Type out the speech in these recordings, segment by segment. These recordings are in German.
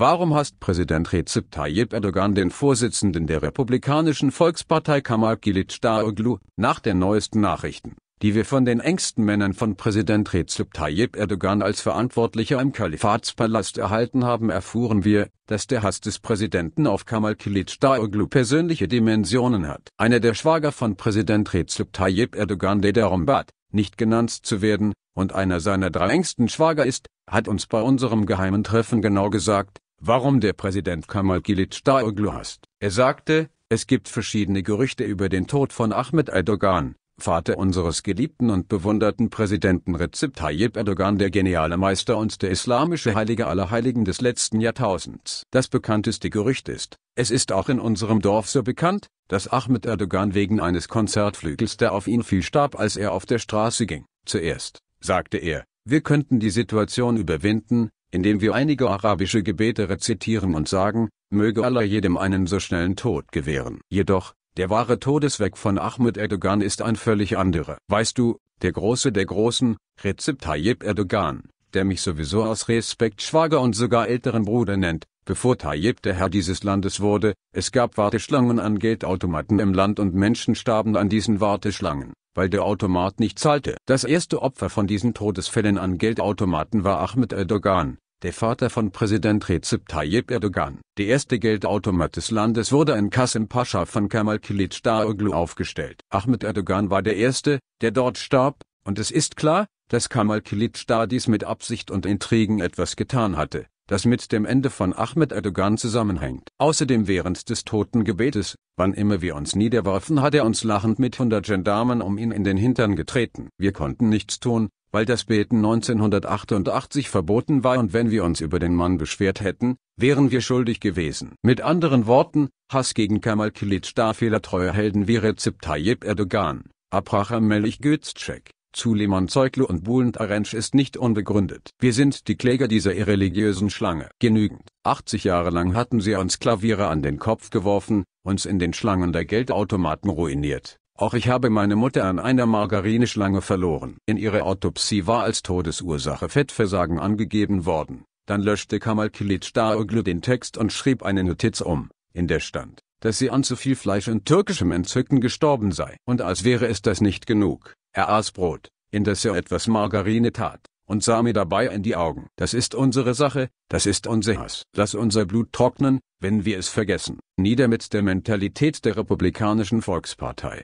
Warum hast Präsident Recep Tayyip Erdogan den Vorsitzenden der Republikanischen Volkspartei Kamal Kılıçdaroğlu nach den neuesten Nachrichten, die wir von den engsten Männern von Präsident Recep Tayyip Erdogan als Verantwortlicher im Kalifatspalast erhalten haben, erfuhren wir, dass der Hass des Präsidenten auf Kamal Kılıçdaroğlu persönliche Dimensionen hat. Einer der Schwager von Präsident Recep Tayyip Erdogan, der darum bat, nicht genannt zu werden, und einer seiner drei engsten Schwager ist, hat uns bei unserem geheimen Treffen genau gesagt, warum der Präsident Kamal Kılıçdaroğlu hasst. Er sagte, es gibt verschiedene Gerüchte über den Tod von Ahmed Erdogan, Vater unseres geliebten und bewunderten Präsidenten Recep Tayyip Erdogan, der geniale Meister und der islamische Heilige aller Heiligen des letzten Jahrtausends. Das bekannteste Gerücht ist, es ist auch in unserem Dorf so bekannt, dass Ahmed Erdogan wegen eines Konzertflügels, der auf ihn fiel, starb, als er auf der Straße ging. Zuerst, sagte er, wir könnten die Situation überwinden, indem wir einige arabische Gebete rezitieren und sagen, möge Allah jedem einen so schnellen Tod gewähren. Jedoch, der wahre Todesweg von Ahmed Erdogan ist ein völlig anderer. Weißt du, der Große der Großen, Recep Tayyip Erdogan, der mich sowieso aus Respekt Schwager und sogar älteren Bruder nennt, bevor Tayyip der Herr dieses Landes wurde, es gab Warteschlangen an Geldautomaten im Land und Menschen starben an diesen Warteschlangen, weil der Automat nicht zahlte. Das erste Opfer von diesen Todesfällen an Geldautomaten war Ahmed Erdogan, der Vater von Präsident Recep Tayyip Erdogan. Der erste Geldautomat des Landes wurde in Kasim Pascha von Kemal Kılıçdaroğlu aufgestellt. Ahmed Erdogan war der Erste, der dort starb, und es ist klar, dass Kemal Kılıçdar dies mit Absicht und Intrigen etwas getan hatte das mit dem Ende von Ahmed Erdogan zusammenhängt. Außerdem während des Totengebetes, wann immer wir uns niederwarfen, hat er uns lachend mit 100 Gendarmen um ihn in den Hintern getreten. Wir konnten nichts tun, weil das Beten 1988 verboten war und wenn wir uns über den Mann beschwert hätten, wären wir schuldig gewesen. Mit anderen Worten, Hass gegen Kemal Kilic, Staffeler treue Helden wie Recep Tayyip Erdogan, Abraham Melich Gützschek zu Limon Zeuglu und Bulent Arensch ist nicht unbegründet. Wir sind die Kläger dieser irreligiösen Schlange. Genügend. 80 Jahre lang hatten sie uns Klaviere an den Kopf geworfen, uns in den Schlangen der Geldautomaten ruiniert. Auch ich habe meine Mutter an einer Margarineschlange verloren. In ihrer Autopsie war als Todesursache Fettversagen angegeben worden. Dann löschte Kamal Kilic Daoglu den Text und schrieb eine Notiz um, in der stand, dass sie an zu viel Fleisch und türkischem Entzücken gestorben sei. Und als wäre es das nicht genug, er aß Brot, in das er etwas Margarine tat, und sah mir dabei in die Augen. Das ist unsere Sache, das ist unser Hass. Lass unser Blut trocknen, wenn wir es vergessen. Nieder mit der Mentalität der Republikanischen Volkspartei.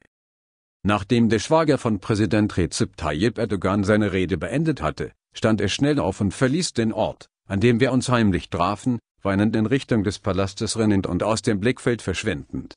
Nachdem der Schwager von Präsident Recep Tayyip Erdogan seine Rede beendet hatte, stand er schnell auf und verließ den Ort, an dem wir uns heimlich trafen, weinend in Richtung des Palastes rennend und aus dem Blickfeld verschwindend.